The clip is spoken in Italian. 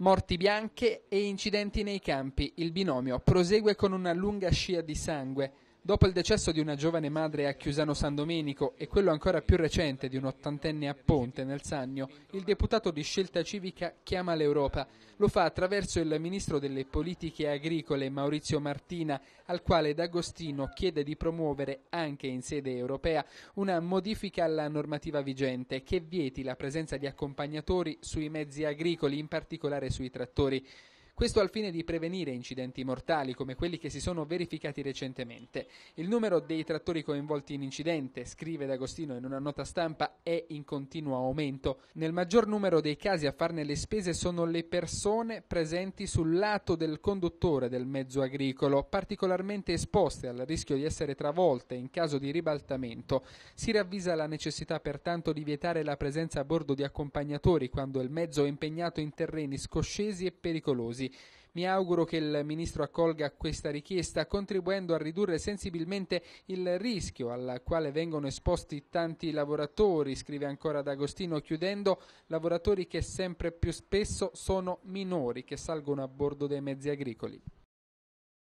Morti bianche e incidenti nei campi, il binomio prosegue con una lunga scia di sangue. Dopo il decesso di una giovane madre a Chiusano San Domenico e quello ancora più recente di un ottantenne a Ponte nel Sannio, il deputato di Scelta Civica chiama l'Europa. Lo fa attraverso il ministro delle politiche agricole Maurizio Martina, al quale D'Agostino chiede di promuovere anche in sede europea una modifica alla normativa vigente che vieti la presenza di accompagnatori sui mezzi agricoli, in particolare sui trattori. Questo al fine di prevenire incidenti mortali come quelli che si sono verificati recentemente. Il numero dei trattori coinvolti in incidente, scrive D'Agostino in una nota stampa, è in continuo aumento. Nel maggior numero dei casi a farne le spese sono le persone presenti sul lato del conduttore del mezzo agricolo, particolarmente esposte al rischio di essere travolte in caso di ribaltamento. Si ravvisa la necessità pertanto di vietare la presenza a bordo di accompagnatori quando il mezzo è impegnato in terreni scoscesi e pericolosi mi auguro che il Ministro accolga questa richiesta contribuendo a ridurre sensibilmente il rischio al quale vengono esposti tanti lavoratori, scrive ancora D'Agostino chiudendo, lavoratori che sempre più spesso sono minori che salgono a bordo dei mezzi agricoli.